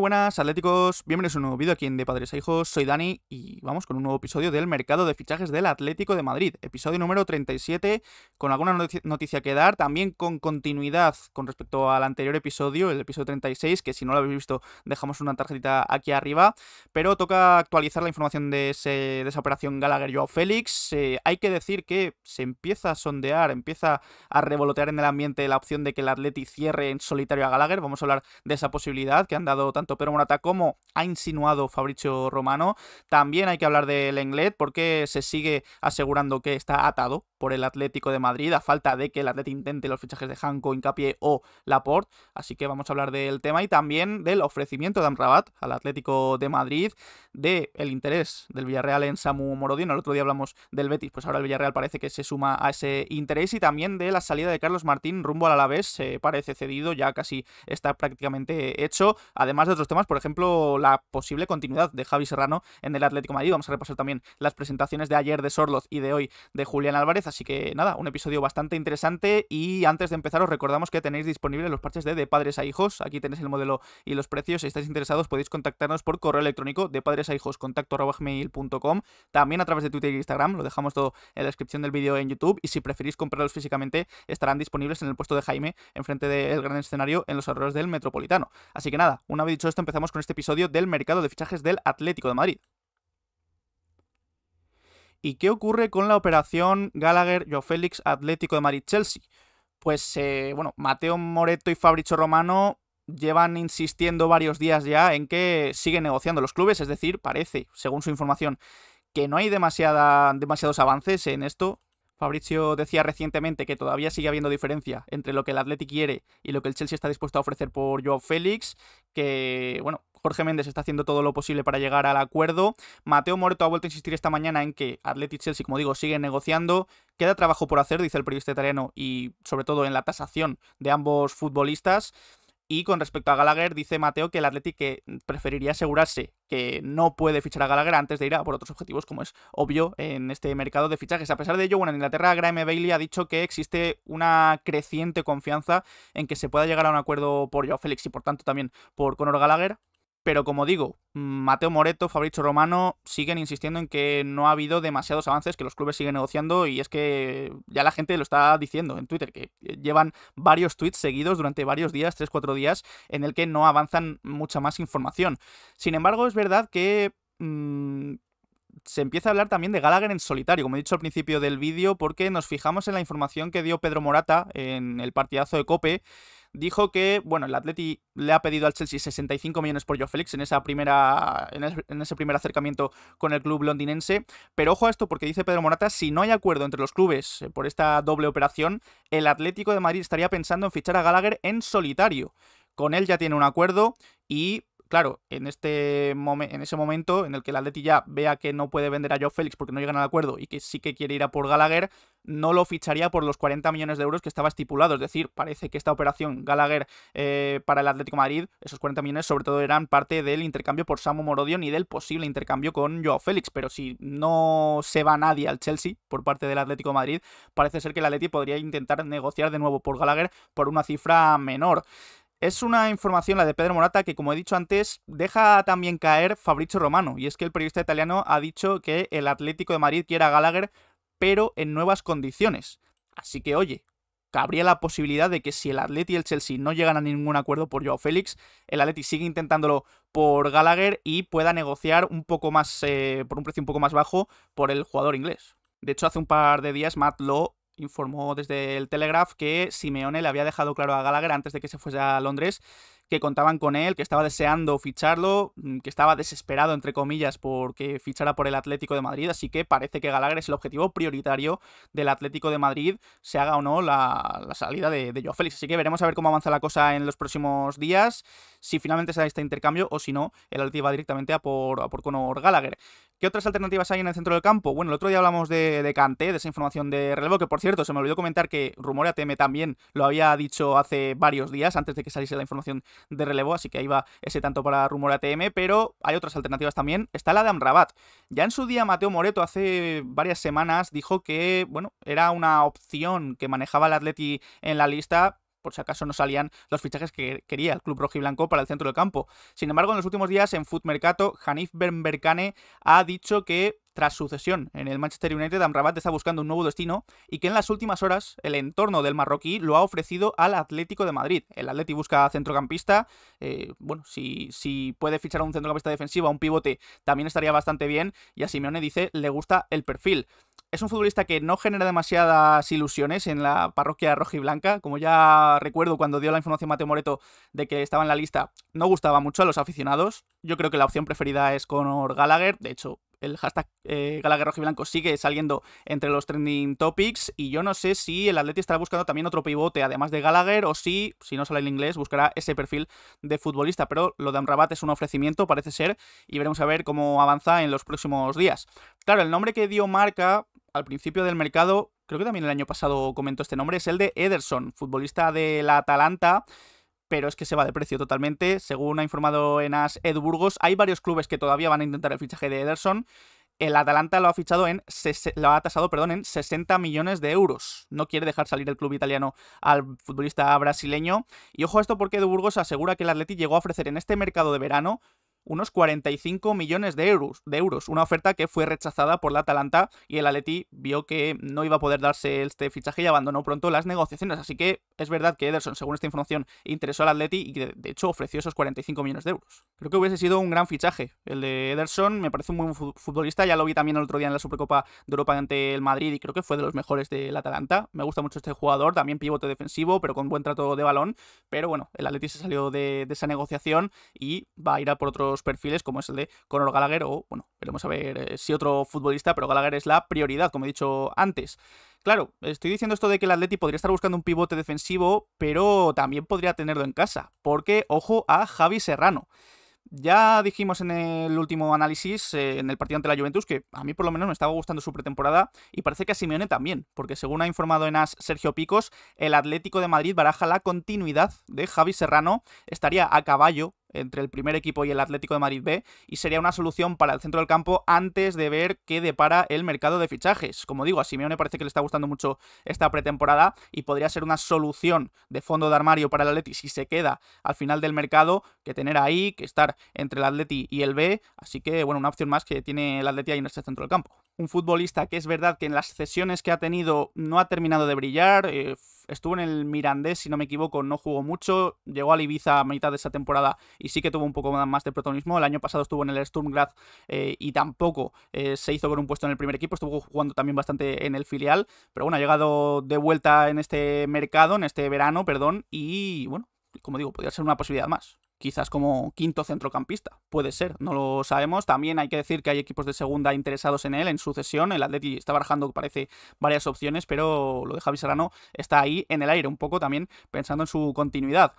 buenas, atléticos. Bienvenidos a un nuevo vídeo aquí en De Padres a Hijos. Soy Dani y vamos con un nuevo episodio del mercado de fichajes del Atlético de Madrid. Episodio número 37, con alguna noticia que dar, también con continuidad con respecto al anterior episodio, el episodio 36, que si no lo habéis visto dejamos una tarjetita aquí arriba. Pero toca actualizar la información de, esa operación Gallagher Joao Félix. Eh, hay que decir que se empieza a sondear, empieza a revolotear en el ambiente la opción de que el Atleti cierre en solitario a Gallagher. Vamos a hablar de esa posibilidad que han dado tanto pero Morata como ha insinuado Fabricio Romano. También hay que hablar del Englet porque se sigue asegurando que está atado por el Atlético de Madrid a falta de que el Atlético intente los fichajes de Hanco, Hincapié o Laporte. Así que vamos a hablar del tema y también del ofrecimiento de Amrabat al Atlético de Madrid, del interés del Villarreal en Samu Morodino. El otro día hablamos del Betis, pues ahora el Villarreal parece que se suma a ese interés y también de la salida de Carlos Martín rumbo al Alavés. se parece cedido, ya casi está prácticamente hecho. Además de temas, por ejemplo, la posible continuidad de Javi Serrano en el Atlético Madrid. Vamos a repasar también las presentaciones de ayer de Sorloz y de hoy de Julián Álvarez. Así que nada, un episodio bastante interesante. Y antes de empezar, os recordamos que tenéis disponibles los parches de De Padres a Hijos. Aquí tenéis el modelo y los precios. Si estáis interesados, podéis contactarnos por correo electrónico de padres a hijos También a través de Twitter e Instagram. Lo dejamos todo en la descripción del vídeo en YouTube. Y si preferís comprarlos físicamente, estarán disponibles en el puesto de Jaime, enfrente del gran escenario en los alrededores del Metropolitano. Así que nada, una vez dicho empezamos con este episodio del mercado de fichajes del Atlético de Madrid. ¿Y qué ocurre con la operación Gallagher, jofélix Atlético de Madrid, Chelsea? Pues, eh, bueno, Mateo Moreto y Fabricio Romano llevan insistiendo varios días ya en que siguen negociando los clubes, es decir, parece, según su información, que no hay demasiada, demasiados avances en esto. Fabrizio decía recientemente que todavía sigue habiendo diferencia entre lo que el Atleti quiere y lo que el Chelsea está dispuesto a ofrecer por Joao Félix, que, bueno, Jorge Méndez está haciendo todo lo posible para llegar al acuerdo. Mateo Moreto ha vuelto a insistir esta mañana en que Atleti y Chelsea, como digo, siguen negociando. Queda trabajo por hacer, dice el periodista italiano, y sobre todo en la tasación de ambos futbolistas. Y con respecto a Gallagher, dice Mateo que el Athletic preferiría asegurarse que no puede fichar a Gallagher antes de ir a por otros objetivos, como es obvio en este mercado de fichajes. A pesar de ello, bueno, en Inglaterra Graham Bailey ha dicho que existe una creciente confianza en que se pueda llegar a un acuerdo por Joao Félix y por tanto también por Conor Gallagher, pero como digo, Mateo Moreto, Fabricio Romano siguen insistiendo en que no ha habido demasiados avances, que los clubes siguen negociando y es que ya la gente lo está diciendo en Twitter, que llevan varios tweets seguidos durante varios días, 3-4 días, en el que no avanzan mucha más información. Sin embargo, es verdad que mm, se empieza a hablar también de Gallagher en solitario, como he dicho al principio del vídeo, porque nos fijamos en la información que dio Pedro Morata en el partidazo de Cope. Dijo que, bueno, el Atleti le ha pedido al Chelsea 65 millones por Joe Félix en, esa primera, en, en ese primer acercamiento con el club londinense. Pero ojo a esto, porque dice Pedro Morata, si no hay acuerdo entre los clubes eh, por esta doble operación, el Atlético de Madrid estaría pensando en fichar a Gallagher en solitario. Con él ya tiene un acuerdo y claro, en, este en ese momento en el que el Atleti ya vea que no puede vender a Joe Félix porque no llegan al acuerdo y que sí que quiere ir a por Gallagher, no lo ficharía por los 40 millones de euros que estaba estipulado. Es decir, parece que esta operación Gallagher eh, para el Atlético Madrid, esos 40 millones sobre todo eran parte del intercambio por Samu Morodion y del posible intercambio con Joe Félix. Pero si no se va nadie al Chelsea por parte del Atlético Madrid, parece ser que el Atleti podría intentar negociar de nuevo por Gallagher por una cifra menor. Es una información, la de Pedro Morata, que como he dicho antes, deja también caer Fabricio Romano. Y es que el periodista italiano ha dicho que el Atlético de Madrid quiere a Gallagher, pero en nuevas condiciones. Así que oye, cabría la posibilidad de que si el Atleti y el Chelsea no llegan a ningún acuerdo por Joao Félix, el Atleti sigue intentándolo por Gallagher y pueda negociar un poco más, eh, por un precio un poco más bajo por el jugador inglés. De hecho, hace un par de días Matt Lowe informó desde el Telegraph que Simeone le había dejado claro a Gallagher antes de que se fuese a Londres que contaban con él, que estaba deseando ficharlo, mm, que estaba desesperado, entre comillas, porque fichara por el Atlético de Madrid. Así que parece que Gallagher es el objetivo prioritario del Atlético de Madrid, se haga o no la, salida de, de Félix. Así que veremos a ver cómo avanza la cosa en los próximos días, si finalmente se da este intercambio o si no, el Atlético va directamente a por, a por Conor Gallagher. ¿Qué otras alternativas hay en el centro del campo? Bueno, el otro día hablamos de, de de esa información de relevo, que por cierto, se me olvidó comentar que Rumor ATM también lo había dicho hace varios días, antes de que saliese la información de relevo, así que ahí va ese tanto para Rumor ATM, pero hay otras alternativas también. Está la de Amrabat. Ya en su día, Mateo Moreto hace varias semanas dijo que, bueno, era una opción que manejaba el Atleti en la lista, por si acaso no salían los fichajes que quería el club rojiblanco para el centro del campo. Sin embargo, en los últimos días en Foot Mercato, Hanif Berberkane ha dicho que tras su cesión en el Manchester United, Amrabat está buscando un nuevo destino y que en las últimas horas el entorno del marroquí lo ha ofrecido al Atlético de Madrid. El Atlético busca centrocampista, eh, bueno, si, si puede fichar a un centrocampista defensivo, a un pivote, también estaría bastante bien y a Simeone dice le gusta el perfil. Es un futbolista que no genera demasiadas ilusiones en la parroquia rojiblanca. Como ya recuerdo cuando dio la información Mateo Moreto de que estaba en la lista, no gustaba mucho a los aficionados. Yo creo que la opción preferida es Conor Gallagher. De hecho, el hashtag eh, Rojo y Blanco sigue saliendo entre los trending topics y yo no sé si el Atleti estará buscando también otro pivote además de Gallagher o si, si no sale el inglés, buscará ese perfil de futbolista, pero lo de Amrabat es un ofrecimiento, parece ser, y veremos a ver cómo avanza en los próximos días. Claro, el nombre que dio Marca al principio del mercado, creo que también el año pasado comentó este nombre, es el de Ederson, futbolista de la Atalanta, pero es que se va de precio totalmente. Según ha informado en As Ed Burgos, hay varios clubes que todavía van a intentar el fichaje de Ederson. El Atalanta lo ha fichado en lo ha tasado, en 60 millones de euros. No quiere dejar salir el club italiano al futbolista brasileño. Y ojo a esto porque Ed Burgos asegura que el Atleti llegó a ofrecer en este mercado de verano unos 45 millones de euros, de euros, una oferta que fue rechazada por la Atalanta y el Atleti vio que no iba a poder darse este fichaje y abandonó pronto las negociaciones. Así que es verdad que Ederson, según esta información, interesó al Atleti y de hecho ofreció esos 45 millones de euros. Creo que hubiese sido un gran fichaje. El de Ederson me parece un buen futbolista, ya lo vi también el otro día en la Supercopa de Europa ante el Madrid y creo que fue de los mejores del Atalanta. Me gusta mucho este jugador, también pivote defensivo, pero con buen trato de balón. Pero bueno, el Atleti se salió de esa negociación y va a ir a por otros perfiles, como es el de Conor Gallagher, o bueno, veremos a ver eh, si otro futbolista, pero Gallagher es la prioridad, como he dicho antes. Claro, estoy diciendo esto de que el Atleti podría estar buscando un pivote defensivo, pero también podría tenerlo en casa, porque ojo a Javi Serrano. Ya dijimos en el último análisis, eh, en el partido ante la Juventus, que a mí por lo menos me estaba gustando su pretemporada y parece que a Simeone también, porque según ha informado en AS Sergio Picos, el Atlético de Madrid baraja la continuidad de Javi Serrano, estaría a caballo entre el primer equipo y el Atlético de Madrid B y sería una solución para el centro del campo antes de ver qué depara el mercado de fichajes. Como digo, a Simeone parece que le está gustando mucho esta pretemporada y podría ser una solución de fondo de armario para el Atleti si se queda al final del mercado que tener ahí, que estar entre el Atleti y el B, así que bueno, una opción más que tiene el Atleti ahí en este centro del campo un futbolista que es verdad que en las sesiones que ha tenido no ha terminado de brillar. Eh, estuvo en el Mirandés, si no me equivoco, no jugó mucho. Llegó al Ibiza a mitad de esa temporada y sí que tuvo un poco más de protagonismo. El año pasado estuvo en el Sturmgrad eh, y tampoco eh, se hizo con un puesto en el primer equipo. Estuvo jugando también bastante en el filial. Pero bueno, ha llegado de vuelta en este mercado, en este verano, perdón. Y bueno, como digo, podría ser una posibilidad más quizás como quinto centrocampista. Puede ser, no lo sabemos. También hay que decir que hay equipos de segunda interesados en él, en sucesión. El Atleti está barajando, parece, varias opciones, pero lo de Javi Serrano está ahí en el aire, un poco también pensando en su continuidad.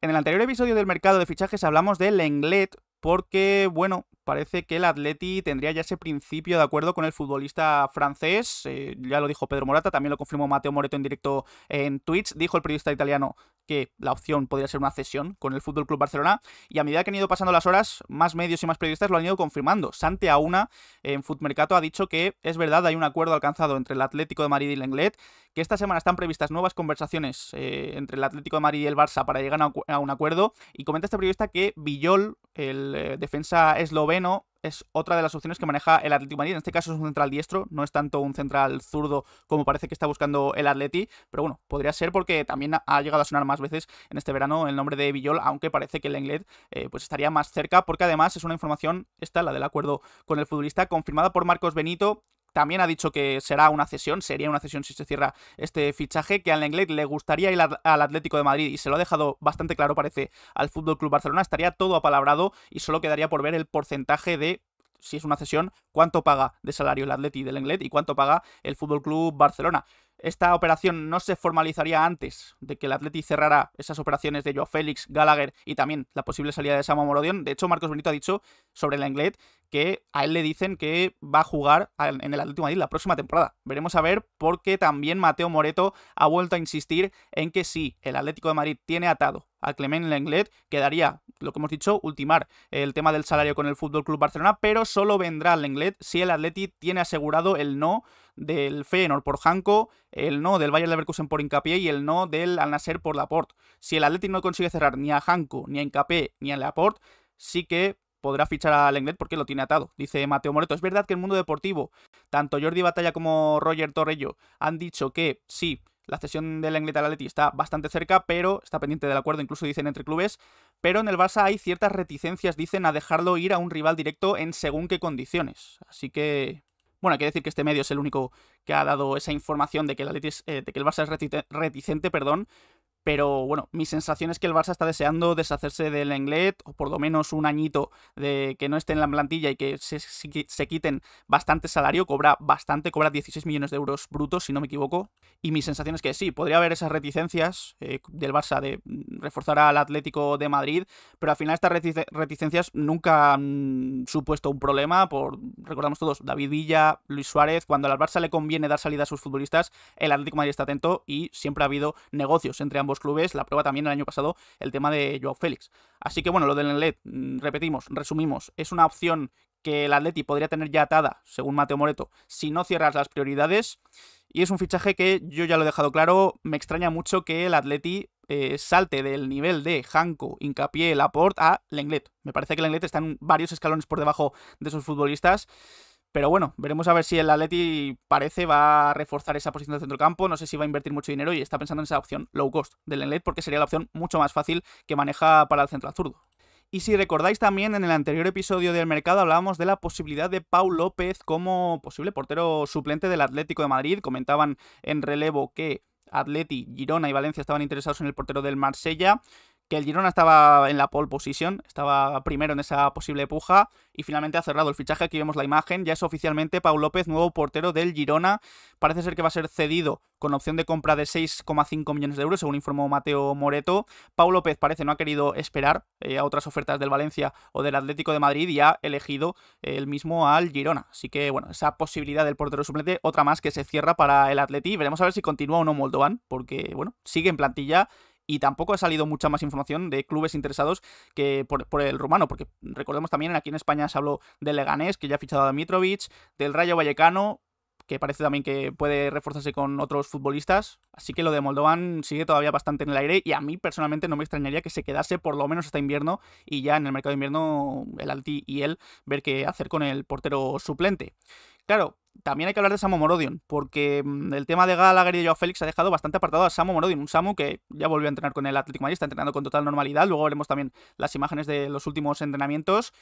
En el anterior episodio del mercado de fichajes hablamos de Lenglet, porque, bueno, parece que el Atleti tendría ya ese principio de acuerdo con el futbolista francés. Eh, ya lo dijo Pedro Morata, también lo confirmó Mateo Moreto en directo en Twitch. Dijo el periodista italiano que la opción podría ser una cesión con el Fútbol Club Barcelona. Y a medida que han ido pasando las horas, más medios y más periodistas lo han ido confirmando. Sante Auna en Futmercato ha dicho que es verdad, hay un acuerdo alcanzado entre el Atlético de Madrid y el Englet, que esta semana están previstas nuevas conversaciones eh, entre el Atlético de Madrid y el Barça para llegar a un acuerdo. Y comenta este periodista que Villol, el eh, defensa esloveno, es otra de las opciones que maneja el Atlético Madrid. En este caso es un central diestro, no es tanto un central zurdo como parece que está buscando el Atleti, pero bueno, podría ser porque también ha llegado a sonar más veces en este verano el nombre de Villol, aunque parece que el inglés eh, pues estaría más cerca, porque además es una información, esta, la del acuerdo con el futbolista, confirmada por Marcos Benito también ha dicho que será una cesión, sería una cesión si se cierra este fichaje, que al Lenglet le gustaría ir al Atlético de Madrid y se lo ha dejado bastante claro, parece, al Fútbol Club Barcelona. Estaría todo apalabrado y solo quedaría por ver el porcentaje de si es una cesión, cuánto paga de salario el Atlético del Englet y cuánto paga el Fútbol Club Barcelona. Esta operación no se formalizaría antes de que el Atleti cerrara esas operaciones de Joao Félix, Gallagher y también la posible salida de Samu Morodion. De hecho, Marcos Benito ha dicho sobre el que a él le dicen que va a jugar en el Atlético de Madrid la próxima temporada. Veremos a ver porque también Mateo Moreto ha vuelto a insistir en que sí, el Atlético de Madrid tiene atado a Clement Lenglet, quedaría, lo que hemos dicho, ultimar el tema del salario con el Fútbol Club Barcelona, pero solo vendrá Lenglet si el Atleti tiene asegurado el no del Feyenoord por Hanco, el no del Bayern Leverkusen por Hincapié y el no del Al por Laporte. Si el Atlético no consigue cerrar ni a Hanco ni a Hincapié, ni a Laporte, sí que podrá fichar a Lenglet porque lo tiene atado. Dice Mateo Moreto, es verdad que el mundo deportivo, tanto Jordi Batalla como Roger Torrello han dicho que sí, la cesión del Lenglet al Atleti está bastante cerca, pero está pendiente del acuerdo, incluso dicen entre clubes, pero en el Barça hay ciertas reticencias, dicen, a dejarlo ir a un rival directo en según qué condiciones. Así que bueno, hay que decir que este medio es el único que ha dado esa información de que el, eh, de que Barça es reticente perdón, pero bueno, mi sensación es que el Barça está deseando deshacerse del Englet, o por lo menos un añito de que no esté en la plantilla y que se, quiten bastante salario. Cobra bastante, cobra 16 millones de euros brutos, si no me equivoco. Y mi sensación es que sí, podría haber esas reticencias eh, del Barça de mm, reforzar al Atlético de Madrid, pero al final estas reticencias nunca han supuesto un problema. Por, recordamos todos, David Villa, Luis Suárez, cuando al Barça le conviene dar salida a sus futbolistas, el Atlético de Madrid está atento y siempre ha habido negocios entre ambos clubes, la prueba también el año pasado el tema de Joao Félix. Así que bueno, lo del Enlet, mm, repetimos, resumimos, es una opción que el Atleti podría tener ya atada, según Mateo Moreto, si no cierras las prioridades. Y es un fichaje que yo ya lo he dejado claro, me extraña mucho que el Atleti eh, salte del nivel de Hanco, Hincapié, Laporte a Lenglet. Me parece que Lenglet está en varios escalones por debajo de esos futbolistas. Pero bueno, veremos a ver si el Atleti parece va a reforzar esa posición de centrocampo. No sé si va a invertir mucho dinero y está pensando en esa opción low cost del Enlet porque sería la opción mucho más fácil que maneja para el central zurdo. Y si recordáis también en el anterior episodio del mercado hablábamos de la posibilidad de Pau López como posible portero suplente del Atlético de Madrid. Comentaban en relevo que Atleti, Girona y Valencia estaban interesados en el portero del Marsella que el Girona estaba en la pole position, estaba primero en esa posible puja y finalmente ha cerrado el fichaje. Aquí vemos la imagen, ya es oficialmente Pau López, nuevo portero del Girona. Parece ser que va a ser cedido con opción de compra de 6,5 millones de euros, según informó Mateo Moreto. Pau López parece no ha querido esperar eh, a otras ofertas del Valencia o del Atlético de Madrid y ha elegido eh, el mismo al Girona. Así que, bueno, esa posibilidad del portero suplente, otra más que se cierra para el Atleti. Veremos a ver si continúa o no Moldovan, porque, bueno, sigue en plantilla y tampoco ha salido mucha más información de clubes interesados que por, el rumano, porque recordemos también aquí en España se habló del Leganés, que ya ha fichado a Dmitrovic, del Rayo Vallecano, que parece también que puede reforzarse con otros futbolistas. Así que lo de Moldovan sigue todavía bastante en el aire y a mí personalmente no me extrañaría que se quedase por lo menos hasta invierno y ya en el mercado de invierno el Alti y él ver qué hacer con el portero suplente. Claro, también hay que hablar de Samu Morodion, porque mm, el tema de Gallagher y de Félix ha dejado bastante apartado a Samu Morodion, un Samu que ya volvió a entrenar con el Atlético Madrid, está entrenando con total normalidad, luego veremos también las imágenes de los últimos entrenamientos.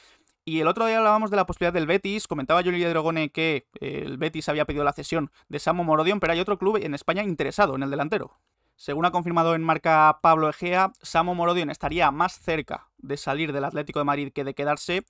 Y el otro día hablábamos de la posibilidad del Betis, comentaba Julio Drogone que eh, el Betis había pedido la cesión de Samu Morodion, pero hay otro club en España interesado en el delantero. Según ha confirmado en marca Pablo Egea, Samo Morodion estaría más cerca de salir del Atlético de Madrid que de quedarse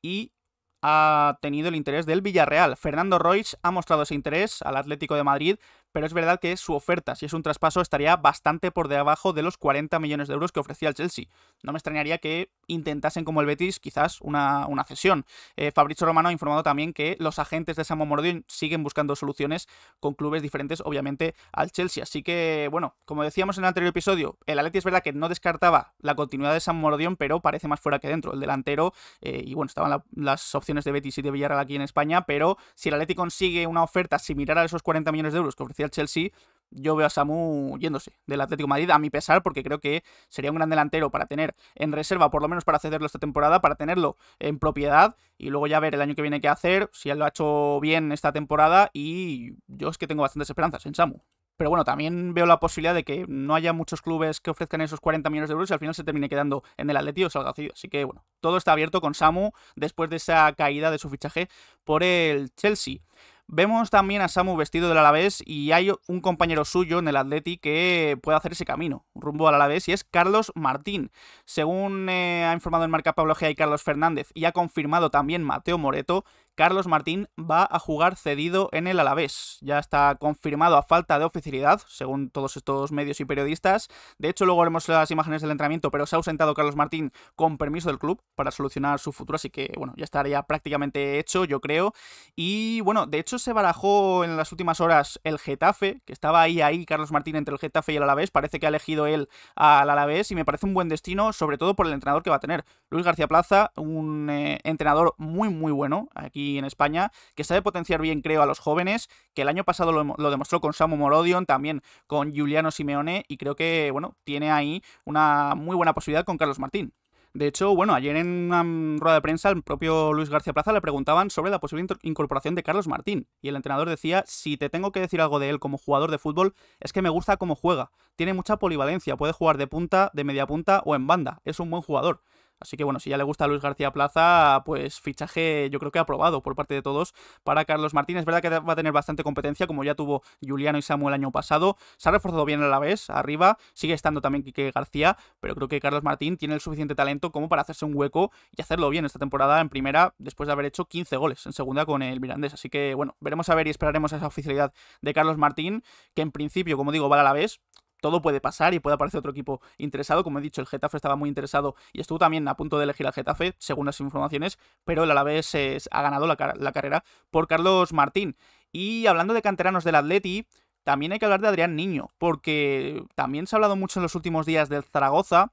y ha tenido el interés del Villarreal. Fernando Royce ha mostrado ese interés al Atlético de Madrid pero es verdad que su oferta, si es un traspaso, estaría bastante por debajo de los 40 millones de euros que ofrecía el Chelsea. No me extrañaría que intentasen como el Betis quizás una, una cesión. Fabricio eh, Fabrizio Romano ha informado también que los agentes de Samo Mordion siguen buscando soluciones con clubes diferentes, obviamente, al Chelsea. Así que, bueno, como decíamos en el anterior episodio, el Atleti es verdad que no descartaba la continuidad de San Mordión, pero parece más fuera que dentro. El delantero, eh, y bueno, estaban las opciones de Betis y de Villarreal aquí en España, pero si el Atleti consigue una oferta similar a esos 40 millones de euros que ofrecía al Chelsea, yo veo a Samu yéndose del Atlético Madrid, a mi pesar, porque creo que sería un gran delantero para tener en reserva, por lo menos para cederlo esta temporada, para tenerlo en propiedad y luego ya ver el año que viene qué hacer, si él lo ha hecho bien esta temporada y yo es que tengo bastantes esperanzas en Samu. Pero bueno, también veo la posibilidad de que no haya muchos clubes que ofrezcan esos 40 millones de euros y al final se termine quedando en el Atlético o Así que bueno, todo está abierto con Samu después de esa caída de su fichaje por el Chelsea. Vemos también a Samu vestido del Alavés y hay un compañero suyo en el Atleti que puede hacer ese camino rumbo al Alavés y es Carlos Martín. Según eh, ha informado el Marca Pablo Gea y Carlos Fernández y ha confirmado también Mateo Moreto, Carlos Martín va a jugar cedido en el Alavés. Ya está confirmado a falta de oficialidad, según todos estos medios y periodistas. De hecho, luego haremos las imágenes del entrenamiento, pero se ha ausentado Carlos Martín con permiso del club para solucionar su futuro, así que bueno, ya estaría prácticamente hecho, yo creo. Y bueno, de hecho se barajó en las últimas horas el Getafe, que estaba ahí ahí Carlos Martín entre el Getafe y el Alavés, parece que ha elegido él al Alavés y me parece un buen destino, sobre todo por el entrenador que va a tener. Luis García Plaza, un eh, entrenador muy muy bueno. Aquí en España, que sabe potenciar bien, creo, a los jóvenes, que el año pasado lo, demostró con Samu Morodion, también con Giuliano Simeone, y creo que, bueno, tiene ahí una muy buena posibilidad con Carlos Martín. De hecho, bueno, ayer en una rueda de prensa el propio Luis García Plaza le preguntaban sobre la posible incorporación de Carlos Martín y el entrenador decía, si te tengo que decir algo de él como jugador de fútbol, es que me gusta cómo juega, tiene mucha polivalencia, puede jugar de punta, de media punta o en banda, es un buen jugador. Así que bueno, si ya le gusta a Luis García Plaza, pues fichaje yo creo que aprobado por parte de todos para Carlos Martín. Es verdad que va a tener bastante competencia, como ya tuvo Juliano y Samuel el año pasado. Se ha reforzado bien a la vez, arriba. Sigue estando también Quique García, pero creo que Carlos Martín tiene el suficiente talento como para hacerse un hueco y hacerlo bien esta temporada en primera, después de haber hecho 15 goles en segunda con el Mirandés. Así que bueno, veremos a ver y esperaremos esa oficialidad de Carlos Martín, que en principio, como digo, va a la vez todo puede pasar y puede aparecer otro equipo interesado. Como he dicho, el Getafe estaba muy interesado y estuvo también a punto de elegir al Getafe, según las informaciones, pero el Alavés ha ganado la, carrera por Carlos Martín. Y hablando de canteranos del Atleti, también hay que hablar de Adrián Niño, porque también se ha hablado mucho en los últimos días del Zaragoza,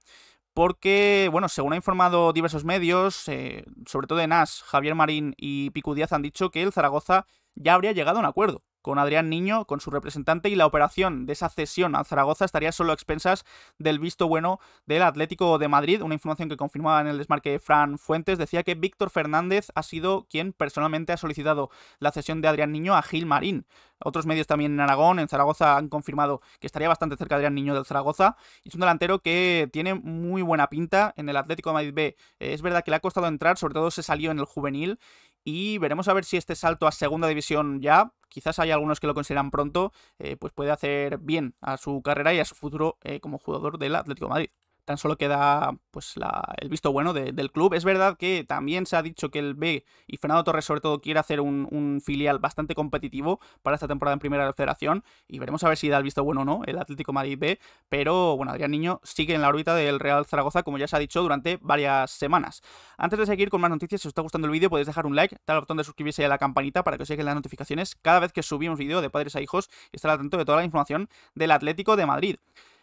porque, bueno, según ha informado diversos medios, eh, sobre todo de NAS, Javier Marín y Picudíaz han dicho que el Zaragoza ya habría llegado a un acuerdo con Adrián Niño, con su representante, y la operación de esa cesión a Zaragoza estaría solo a expensas del visto bueno del Atlético de Madrid. Una información que confirmaba en el desmarque Fran Fuentes decía que Víctor Fernández ha sido quien personalmente ha solicitado la cesión de Adrián Niño a Gil Marín. Otros medios también en Aragón, en Zaragoza, han confirmado que estaría bastante cerca de Adrián Niño del Zaragoza. Y es un delantero que tiene muy buena pinta en el Atlético de Madrid B. Eh, es verdad que le ha costado entrar, sobre todo se salió en el juvenil. Y veremos a ver si este salto a segunda división ya, quizás hay algunos que lo consideran pronto, eh, pues puede hacer bien a su carrera y a su futuro eh, como jugador del Atlético Madrid tan solo queda pues el visto bueno del club. Es verdad que también se ha dicho que el B y Fernando Torres sobre todo quiere hacer un, filial bastante competitivo para esta temporada en Primera Federación y veremos a ver si da el visto bueno o no el Atlético Madrid B, pero bueno, Adrián Niño sigue en la órbita del Real Zaragoza como ya se ha dicho durante varias semanas. Antes de seguir con más noticias, si os está gustando el vídeo podéis dejar un like, dar al botón de suscribirse y a la campanita para que os lleguen las notificaciones cada vez que subimos vídeo de padres a hijos y estar atento de toda la información del Atlético de Madrid.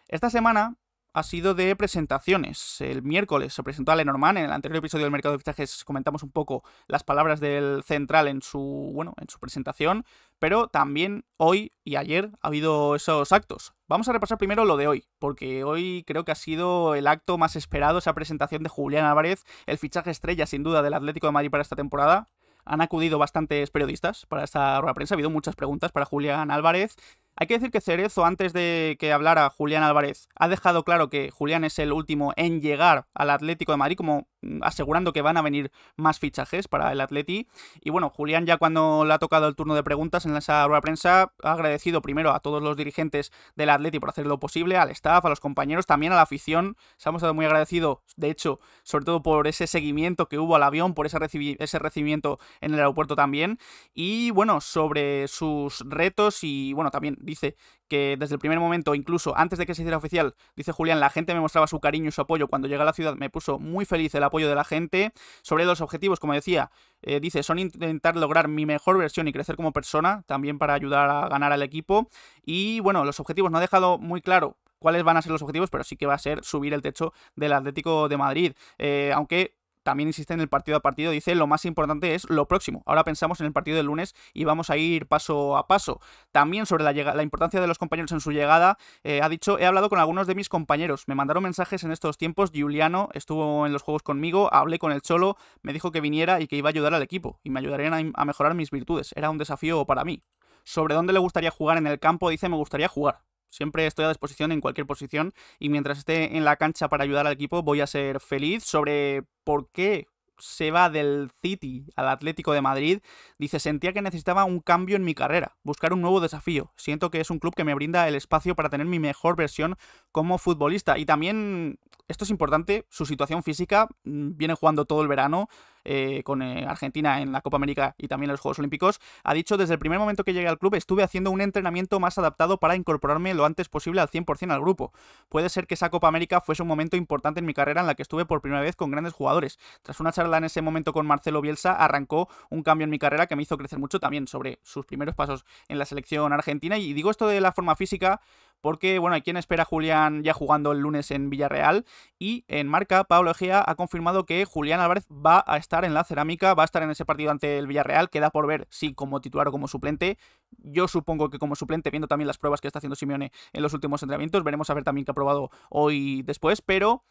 Esta semana ha sido de presentaciones. El miércoles se presentó a Lenormand, en el anterior episodio del mercado de fichajes comentamos un poco las palabras del central en su, bueno, en su presentación, pero también hoy y ayer ha habido esos actos. Vamos a repasar primero lo de hoy, porque hoy creo que ha sido el acto más esperado, esa presentación de Julián Álvarez, el fichaje estrella sin duda del Atlético de Madrid para esta temporada. Han acudido bastantes periodistas para esta rueda de prensa, ha habido muchas preguntas para Julián Álvarez hay que decir que Cerezo, antes de que hablara Julián Álvarez, ha dejado claro que Julián es el último en llegar al Atlético de Madrid, como mm, asegurando que van a venir más fichajes para el Atleti. Y bueno, Julián ya cuando le ha tocado el turno de preguntas en esa rueda de prensa, ha agradecido primero a todos los dirigentes del Atleti por hacer lo posible, al staff, a los compañeros, también a la afición. Se ha mostrado muy agradecido, de hecho, sobre todo por ese seguimiento que hubo al avión, por ese, ese recibimiento en el aeropuerto también. Y bueno, sobre sus retos y bueno, también dice que desde el primer momento, incluso antes de que se hiciera oficial, dice Julián, la gente me mostraba su cariño y su apoyo cuando llegué a la ciudad, me puso muy feliz el apoyo de la gente. Sobre los objetivos, como decía, eh, dice, son intentar lograr mi mejor versión y crecer como persona, también para ayudar a ganar al equipo. Y bueno, los objetivos no ha dejado muy claro cuáles van a ser los objetivos, pero sí que va a ser subir el techo del Atlético de Madrid. Eh, aunque también insiste en el partido a partido, dice lo más importante es lo próximo. Ahora pensamos en el partido del lunes y vamos a ir paso a paso. También sobre la, la importancia de los compañeros en su llegada, eh, ha dicho, he hablado con algunos de mis compañeros, me mandaron mensajes en estos tiempos, Giuliano estuvo en los juegos conmigo, hablé con el Cholo, me dijo que viniera y que iba a ayudar al equipo y me ayudarían a mejorar mis virtudes. Era un desafío para mí. Sobre dónde le gustaría jugar en el campo, dice, me gustaría jugar. Siempre estoy a disposición en cualquier posición y mientras esté en la cancha para ayudar al equipo voy a ser feliz sobre por qué se va del City al Atlético de Madrid, dice, sentía que necesitaba un cambio en mi carrera, buscar un nuevo desafío. Siento que es un club que me brinda el espacio para tener mi mejor versión como futbolista. Y también esto es importante, su situación física, mm, viene jugando todo el verano eh, con eh, Argentina en la Copa América y también en los Juegos Olímpicos, ha dicho desde el primer momento que llegué al club estuve haciendo un entrenamiento más adaptado para incorporarme lo antes posible al 100% al grupo. Puede ser que esa Copa América fuese un momento importante en mi carrera en la que estuve por primera vez con grandes jugadores. Tras una charla en ese momento con Marcelo Bielsa arrancó un cambio en mi carrera que me hizo crecer mucho también sobre sus primeros pasos en la selección argentina y digo esto de la forma física porque, bueno, hay quien espera a Julián ya jugando el lunes en Villarreal y en marca Pablo Egea ha confirmado que Julián Álvarez va a estar en la cerámica, va a estar en ese partido ante el Villarreal, queda por ver si como titular o como suplente. Yo supongo que como suplente, viendo también las pruebas que está haciendo Simeone en los últimos entrenamientos, veremos a ver también qué ha probado hoy después, pero...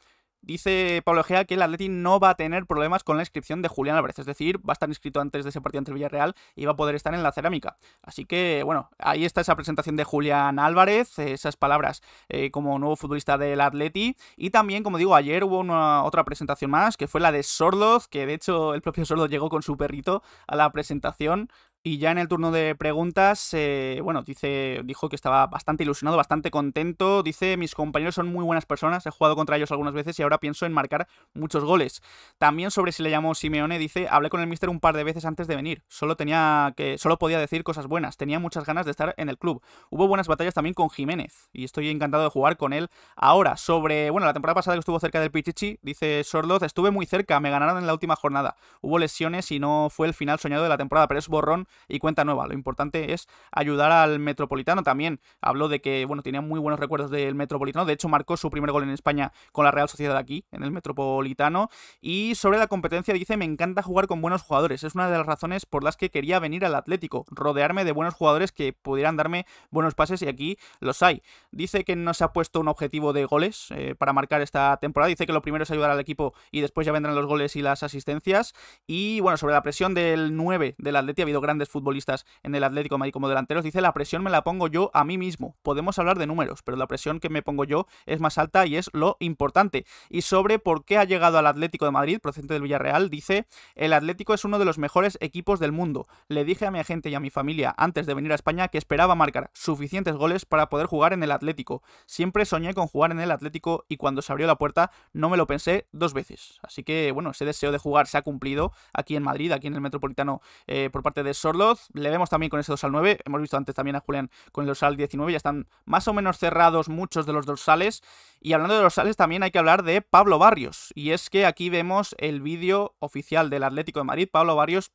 Dice Pablo Gea que el Atleti no va a tener problemas con la inscripción de Julián Álvarez, es decir, va a estar inscrito antes de ese partido entre Villarreal y va a poder estar en la cerámica. Así que, bueno, ahí está esa presentación de Julián Álvarez, esas palabras eh, como nuevo futbolista del Atleti. Y también, como digo, ayer hubo otra presentación más, que fue la de Sordoz, que de hecho el propio Sordoz llegó con su perrito a la presentación. Y ya en el turno de preguntas, eh, bueno, dice, dijo que estaba bastante ilusionado, bastante contento. Dice, mis compañeros son muy buenas personas, he jugado contra ellos algunas veces y ahora pienso en marcar muchos goles. También sobre si le llamó Simeone, dice, hablé con el mister un par de veces antes de venir. Solo tenía que, solo podía decir cosas buenas. Tenía muchas ganas de estar en el club. Hubo buenas batallas también con Jiménez y estoy encantado de jugar con él ahora. Sobre, bueno, la temporada pasada que estuvo cerca del Pichichi, dice Sorloz, estuve muy cerca, me ganaron en la última jornada. Hubo lesiones y no fue el final soñado de la temporada, pero es borrón y cuenta nueva. Lo importante es ayudar al Metropolitano también. Habló de que, bueno, tenía muy buenos recuerdos del Metropolitano. De hecho, marcó su primer gol en España con la Real Sociedad aquí, en el Metropolitano. Y sobre la competencia dice, me encanta jugar con buenos jugadores. Es una de las razones por las que quería venir al Atlético. Rodearme de buenos jugadores que pudieran darme buenos pases y aquí los hay. Dice que no se ha puesto un objetivo de goles eh, para marcar esta temporada. Dice que lo primero es ayudar al equipo y después ya vendrán los goles y las asistencias. Y bueno, sobre la presión del 9 del Atlético, ha habido grandes futbolistas en el Atlético de Madrid como delanteros, dice la presión me la pongo yo a mí mismo. Podemos hablar de números, pero la presión que me pongo yo es más alta y es lo importante. Y sobre por qué ha llegado al Atlético de Madrid, procedente del Villarreal, dice, el Atlético es uno de los mejores equipos del mundo. Le dije a mi agente y a mi familia antes de venir a España que esperaba marcar suficientes goles para poder jugar en el Atlético. Siempre soñé con jugar en el Atlético y cuando se abrió la puerta no me lo pensé dos veces. Así que bueno, ese deseo de jugar se ha cumplido aquí en Madrid, aquí en el Metropolitano, eh, por parte de Sor le vemos también con ese dorsal 9, hemos visto antes también a Julián con el dorsal 19, ya están más o menos cerrados muchos de los dorsales. Y hablando de dorsales también hay que hablar de Pablo Barrios, y es que aquí vemos el vídeo oficial del Atlético de Madrid, Pablo Barrios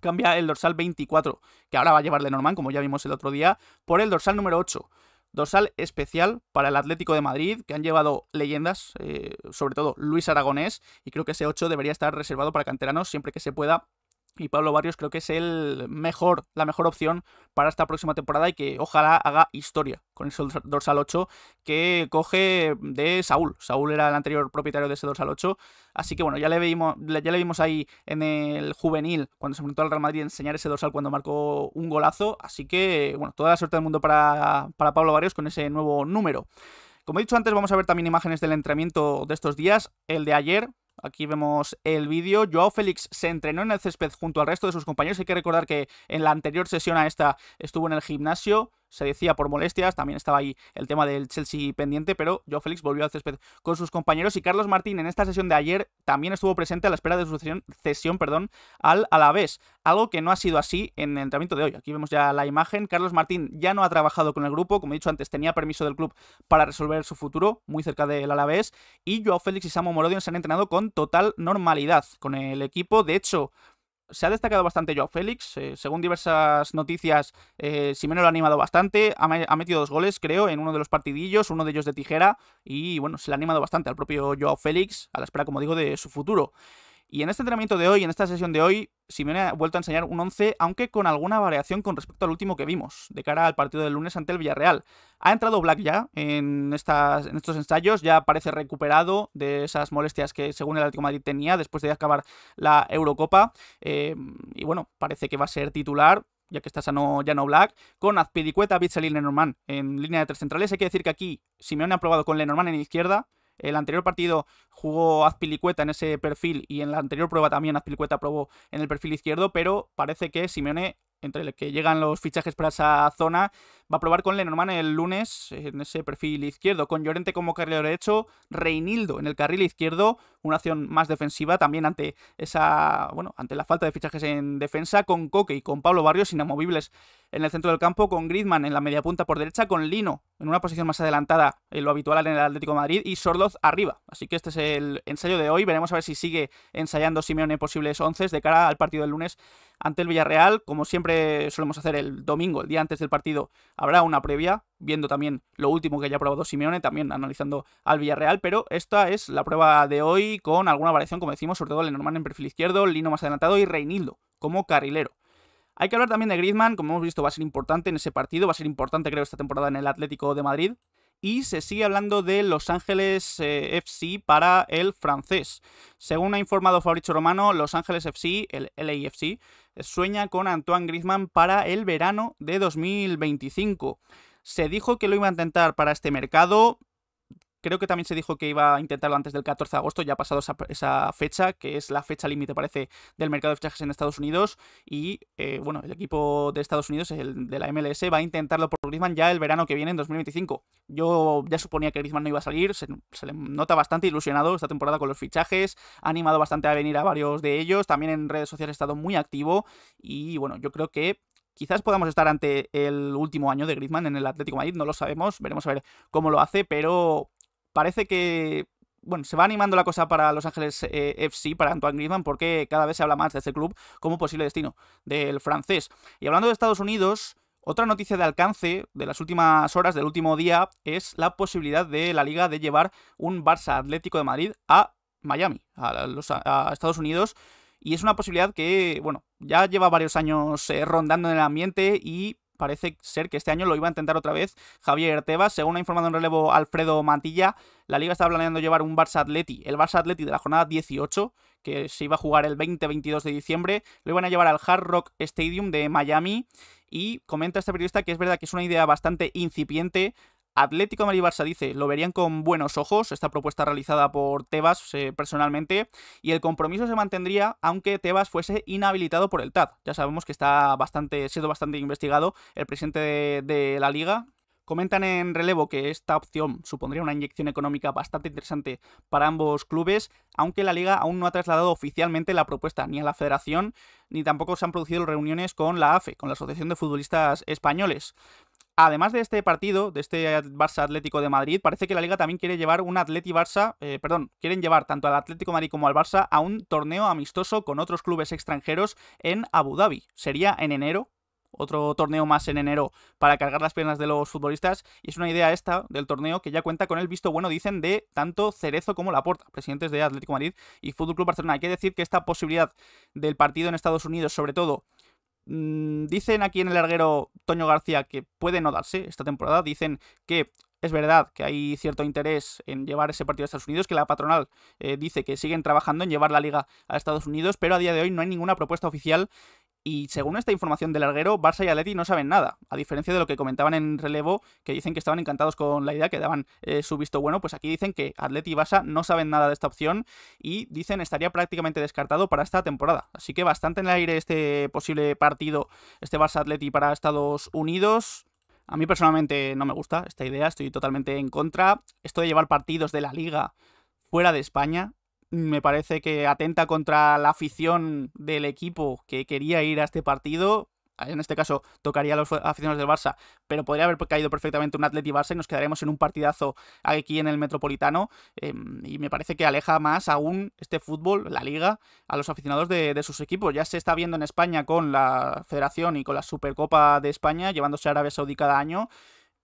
cambia el dorsal 24, que ahora va a llevarle de como ya vimos el otro día, por el dorsal número 8 dorsal especial para el Atlético de Madrid, que han llevado leyendas, eh, sobre todo Luis Aragonés, y creo que ese 8 debería estar reservado para canteranos siempre que se pueda y Pablo Barrios creo que es el mejor, la mejor opción para esta próxima temporada y que ojalá haga historia con ese dorsal 8 que coge de Saúl. Saúl era el anterior propietario de ese dorsal 8, así que bueno, ya le vimos, ya le vimos ahí en el juvenil cuando se montó al Real Madrid enseñar ese dorsal cuando marcó un golazo, así que bueno, toda la suerte del mundo para, para Pablo Barrios con ese nuevo número. Como he dicho antes, vamos a ver también imágenes del entrenamiento de estos días. El de ayer, Aquí vemos el vídeo. Joao Félix se entrenó en el césped junto al resto de sus compañeros. Hay que recordar que en la anterior sesión a esta estuvo en el gimnasio se decía por molestias, también estaba ahí el tema del Chelsea pendiente, pero Joe Félix volvió al césped con sus compañeros y Carlos Martín en esta sesión de ayer también estuvo presente a la espera de su cesión, perdón, al Alavés, algo que no ha sido así en el entrenamiento de hoy. Aquí vemos ya la imagen, Carlos Martín ya no ha trabajado con el grupo, como he dicho antes, tenía permiso del club para resolver su futuro, muy cerca del Alavés, y Joao Félix y Samu Morodion se han entrenado con total normalidad con el equipo, de hecho se ha destacado bastante Joao Félix. Eh, según diversas noticias, eh, Simeno lo ha animado bastante. Ha, metido dos goles, creo, en uno de los partidillos, uno de ellos de tijera. Y bueno, se le ha animado bastante al propio Joao Félix, a la espera, como digo, de su futuro. Y en este entrenamiento de hoy, en esta sesión de hoy, Simeone ha vuelto a enseñar un 11, aunque con alguna variación con respecto al último que vimos, de cara al partido del lunes ante el Villarreal. Ha entrado Black ya en, estas, en estos ensayos, ya parece recuperado de esas molestias que según el Atlético Madrid tenía después de acabar la Eurocopa. Eh, y bueno, parece que va a ser titular, ya que está sano no Black, con Azpilicueta, Bitzel y Lenormand en línea de tres centrales. Hay que decir que aquí Simeone ha probado con Lenormand en izquierda, el anterior partido jugó Azpilicueta en ese perfil y en la anterior prueba también Azpilicueta probó en el perfil izquierdo, pero parece que Simeone entre el que llegan los fichajes para esa zona, Va a probar con Lenormand el lunes en ese perfil izquierdo, con Llorente como carril derecho, Reinildo en el carril izquierdo, una acción más defensiva también ante esa, bueno, ante la falta de fichajes en defensa, con Coque y con Pablo Barrios inamovibles en el centro del campo, con Gridman en la media punta por derecha, con Lino en una posición más adelantada en lo habitual en el Atlético de Madrid y Sordoz arriba. Así que este es el ensayo de hoy, veremos a ver si sigue ensayando Simeone posibles once de cara al partido del lunes ante el Villarreal, como siempre solemos hacer el domingo, el día antes del partido Habrá una previa, viendo también lo último que ha probado Simeone, también analizando al Villarreal, pero esta es la prueba de hoy con alguna variación, como decimos, sobre todo Lenormand en perfil izquierdo, Lino más adelantado y Reinildo como carrilero. Hay que hablar también de Griezmann, como hemos visto va a ser importante en ese partido, va a ser importante creo esta temporada en el Atlético de Madrid. Y se sigue hablando de Los Ángeles eh, FC para el francés. Según ha informado Fabricio Romano, Los Ángeles FC, el LAFC, sueña con Antoine Griezmann para el verano de 2025. Se dijo que lo iba a intentar para este mercado, Creo que también se dijo que iba a intentarlo antes del 14 de agosto, ya ha pasado esa, fecha, que es la fecha límite, parece, del mercado de fichajes en Estados Unidos. Y eh, bueno, el equipo de Estados Unidos, el de la MLS, va a intentarlo por Griezmann ya el verano que viene, en 2025. Yo ya suponía que Griezmann no iba a salir, se, le nota bastante ilusionado esta temporada con los fichajes, ha animado bastante a venir a varios de ellos, también en redes sociales ha estado muy activo. Y bueno, yo creo que quizás podamos estar ante el último año de Griezmann en el Atlético Madrid, no lo sabemos, veremos a ver cómo lo hace, pero parece que bueno, se va animando la cosa para Los Ángeles eh, FC, para Antoine Griezmann, porque cada vez se habla más de este club como posible destino del francés. Y hablando de Estados Unidos, otra noticia de alcance de las últimas horas, del último día, es la posibilidad de la liga de llevar un Barça Atlético de Madrid a Miami, a, los, Estados Unidos. Y es una posibilidad que, bueno, ya lleva varios años eh, rondando en el ambiente y parece ser que este año lo iba a intentar otra vez Javier Tebas. Según ha informado en relevo Alfredo Mantilla, la liga está planeando llevar un Barça Atleti, el Barça Atleti de la jornada 18, que se iba a jugar el 20-22 de diciembre, lo iban a llevar al Hard Rock Stadium de Miami. Y comenta este periodista que es verdad que es una idea bastante incipiente, Atlético Madrid Barça dice, lo verían con buenos ojos, esta propuesta realizada por Tebas eh, personalmente, y el compromiso se mantendría aunque Tebas fuese inhabilitado por el TAD. Ya sabemos que está bastante, siendo bastante investigado el presidente de la liga, Comentan en relevo que esta opción supondría una inyección económica bastante interesante para ambos clubes, aunque la liga aún no ha trasladado oficialmente la propuesta ni a la federación, ni tampoco se han producido reuniones con la AFE, con la Asociación de Futbolistas Españoles. Además de este partido, de este Barça Atlético de Madrid, parece que la liga también quiere llevar un Atleti Barça, eh, perdón, quieren llevar tanto al Atlético Madrid como al Barça a un torneo amistoso con otros clubes extranjeros en Abu Dhabi. Sería en enero, otro torneo más en enero para cargar las piernas de los futbolistas. Y es una idea esta del torneo que ya cuenta con el visto bueno, dicen, de tanto Cerezo como Laporta, presidentes de Atlético Madrid y Fútbol Club Barcelona. Hay que decir que esta posibilidad del partido en Estados Unidos, sobre todo Mm, dicen aquí en el larguero Toño García que puede no darse esta temporada. Dicen que es verdad que hay cierto interés en llevar ese partido a Estados Unidos, que la patronal eh, dice que siguen trabajando en llevar la liga a Estados Unidos, pero a día de hoy no hay ninguna propuesta oficial y según esta información de larguero, Barça y Atleti no saben nada, a diferencia de lo que comentaban en relevo, que dicen que estaban encantados con la idea, que daban eh, su visto bueno, pues aquí dicen que Atleti y Barça no saben nada de esta opción y dicen estaría prácticamente descartado para esta temporada. Así que bastante en el aire este posible partido, este Barça Atleti para Estados Unidos. A mí personalmente no me gusta esta idea, estoy totalmente en contra. Esto de llevar partidos de la liga fuera de España me parece que atenta contra la afición del equipo que quería ir a este partido. En este caso tocaría a los aficionados del Barça, pero podría haber caído perfectamente un Atleti Barça y nos quedaremos en un partidazo aquí en el Metropolitano. Em, y me parece que aleja más aún este fútbol, la liga, a los aficionados de, de, sus equipos. Ya se está viendo en España con la Federación y con la Supercopa de España, llevándose a Arabia Saudí cada año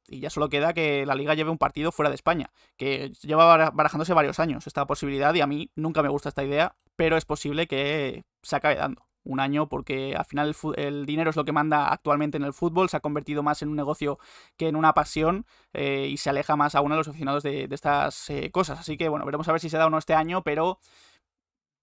y ya solo queda que la liga lleve un partido fuera de España, que lleva barajándose varios años esta posibilidad y a mí nunca me gusta esta idea, pero es posible que se acabe dando un año porque al final el, dinero es lo que manda actualmente en el fútbol, se ha convertido más en un negocio que en una pasión eh, y se aleja más aún a los aficionados de, estas eh, cosas. Así que bueno, veremos a ver si se da o este año, pero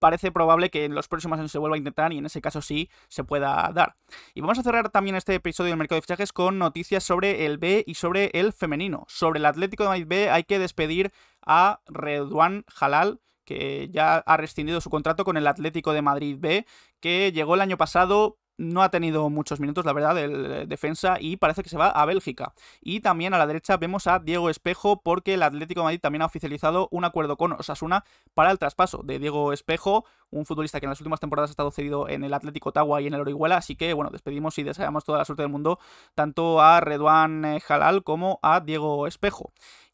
parece probable que en los próximos años se vuelva a intentar y en ese caso sí se pueda dar. Y vamos a cerrar también este episodio del mercado de fichajes con noticias sobre el B y sobre el femenino. Sobre el Atlético de Madrid B hay que despedir a Redwan Jalal que ya ha rescindido su contrato con el Atlético de Madrid B, que llegó el año pasado no ha tenido muchos minutos, la verdad, el eh, defensa y parece que se va a Bélgica. Y también a la derecha vemos a Diego Espejo porque el Atlético Madrid también ha oficializado un acuerdo con Osasuna para el traspaso de Diego Espejo, un futbolista que en las últimas temporadas ha estado cedido en el Atlético Ottawa y en el Orihuela, así que bueno, despedimos y deseamos toda la suerte del mundo tanto a Redwan eh, Jalal como a Diego Espejo.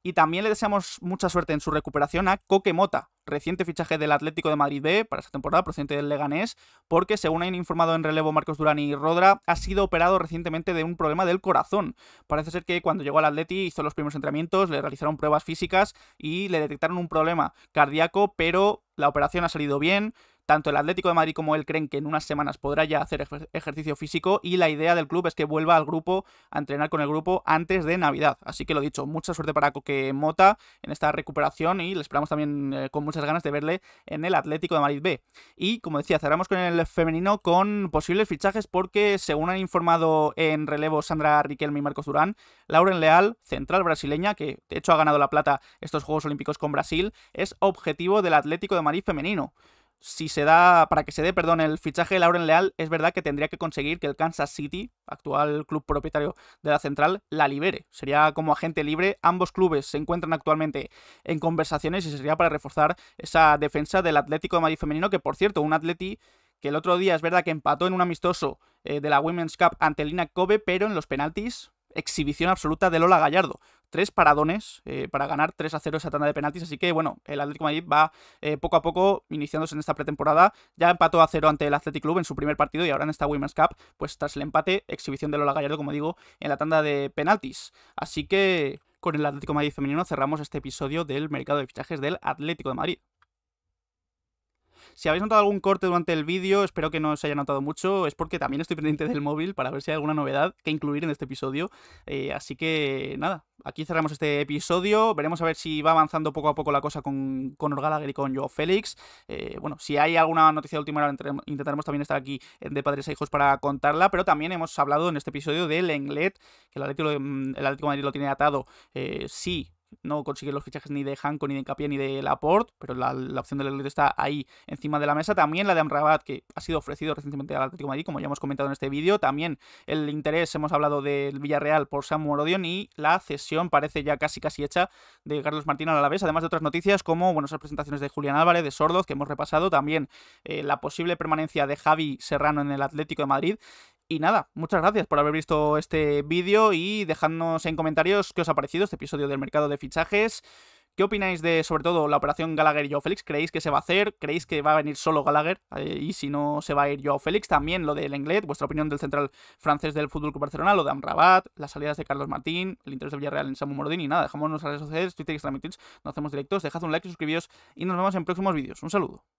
Y también le deseamos mucha suerte en su recuperación a Mota, reciente fichaje del Atlético de Madrid B para esta temporada, procedente del Leganés, porque según han informado en relevo Marcos Durán y Rodra, ha sido operado recientemente de un problema del corazón. Parece ser que cuando llegó al Atleti hizo los primeros entrenamientos, le realizaron pruebas físicas y le detectaron un problema cardíaco, pero la operación ha salido bien, tanto el Atlético de Madrid como él creen que en unas semanas podrá ya hacer ejercicio físico y la idea del club es que vuelva al grupo a entrenar con el grupo antes de Navidad. Así que lo dicho, mucha suerte para Coque Mota en esta recuperación y le esperamos también eh, con muchas ganas de verle en el Atlético de Madrid B. Y como decía, cerramos con el femenino con posibles fichajes porque según han informado en relevo Sandra Riquelme y Marcos Durán, Lauren Leal, central brasileña, que de hecho ha ganado la plata estos Juegos Olímpicos con Brasil, es objetivo del Atlético de Madrid femenino si se da, para que se dé, perdón, el fichaje de Lauren Leal, es verdad que tendría que conseguir que el Kansas City, actual club propietario de la central, la libere. Sería como agente libre. Ambos clubes se encuentran actualmente en conversaciones y sería para reforzar esa defensa del Atlético de Madrid femenino, que por cierto, un Atleti que el otro día es verdad que empató en un amistoso eh, de la Women's Cup ante Lina Kobe, pero en los penaltis, exhibición absoluta de Lola Gallardo tres paradones eh, para ganar 3 a 0 esa tanda de penaltis. Así que bueno, el Atlético Madrid va eh, poco a poco iniciándose en esta pretemporada. Ya empató a 0 ante el Athletic Club en su primer partido y ahora en esta Women's Cup, pues tras el empate, exhibición de Lola Gallardo, como digo, en la tanda de penaltis. Así que con el Atlético Madrid femenino cerramos este episodio del mercado de fichajes del Atlético de Madrid. Si habéis notado algún corte durante el vídeo, espero que no os haya notado mucho, es porque también estoy pendiente del móvil para ver si hay alguna novedad que incluir en este episodio. Eh, así que nada, aquí cerramos este episodio, veremos a ver si va avanzando poco a poco la cosa con, con y con Joe Félix. Eh, bueno, si hay alguna noticia de última hora, intentaremos también estar aquí de Padres e Hijos para contarla, pero también hemos hablado en este episodio del Englet, que el Atlético, el Madrid lo tiene atado, eh, sí, no consigue los fichajes ni de Hanco, ni de Capia, ni de Laporte, pero la, la opción del Atlético está ahí encima de la mesa. También la de Amrabat, que ha sido ofrecido recientemente al Atlético de Madrid, como ya hemos comentado en este vídeo. También el interés, hemos hablado del Villarreal por Samuel Orodion y la cesión parece ya casi casi hecha de Carlos Martín a la vez, además de otras noticias como buenas presentaciones de Julián Álvarez, de Sordoz, que hemos repasado. También eh, la posible permanencia de Javi Serrano en el Atlético de Madrid. Y nada, muchas gracias por haber visto este vídeo y dejadnos en comentarios qué os ha parecido este episodio del mercado de fichajes. ¿Qué opináis de, sobre todo, la operación Gallagher y Joao Félix? ¿Creéis que se va a hacer? ¿Creéis que va a venir solo Gallagher? Eh, y si no, se va a ir Joao Félix. También lo del Englet, vuestra opinión del central francés del Fútbol Club Barcelona, lo de Amrabat, las salidas de Carlos Martín, el interés de Villarreal en Samu Mordini. Y nada, dejadnos las redes sociales, Twitter y Twitch. no hacemos directos. Dejad un like, suscribíos y nos vemos en próximos vídeos. Un saludo.